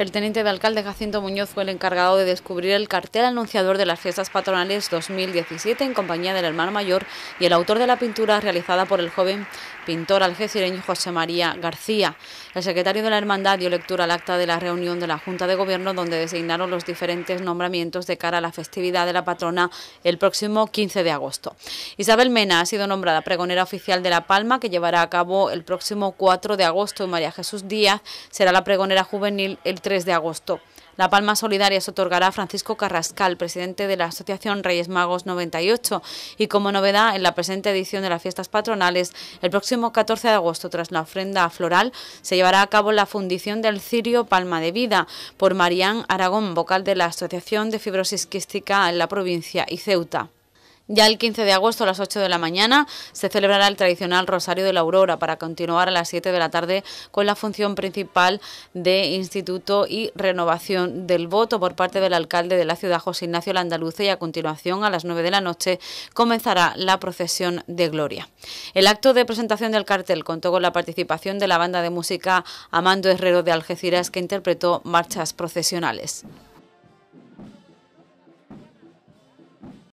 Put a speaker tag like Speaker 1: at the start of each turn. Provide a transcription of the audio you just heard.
Speaker 1: El teniente de alcalde Jacinto Muñoz fue el encargado de descubrir el cartel anunciador de las fiestas patronales 2017 en compañía del hermano mayor y el autor de la pintura realizada por el joven pintor algecireño José María García. El secretario de la hermandad dio lectura al acta de la reunión de la Junta de Gobierno donde designaron los diferentes nombramientos de cara a la festividad de la patrona el próximo 15 de agosto. Isabel Mena ha sido nombrada pregonera oficial de La Palma que llevará a cabo el próximo 4 de agosto y María Jesús Díaz será la pregonera juvenil el 3 de agosto. La palma solidaria se otorgará a Francisco Carrascal, presidente de la Asociación Reyes Magos 98, y como novedad en la presente edición de las fiestas patronales, el próximo 14 de agosto, tras la ofrenda floral, se llevará a cabo la fundición del cirio Palma de Vida por Marían Aragón, vocal de la Asociación de Fibrosis Quística en la provincia y Ceuta. Ya el 15 de agosto a las 8 de la mañana se celebrará el tradicional Rosario de la Aurora para continuar a las 7 de la tarde con la función principal de Instituto y Renovación del Voto por parte del alcalde de la ciudad, José Ignacio Landaluce, y a continuación a las 9 de la noche comenzará la procesión de Gloria. El acto de presentación del cartel contó con la participación de la banda de música Amando Herrero de Algeciras que interpretó marchas procesionales.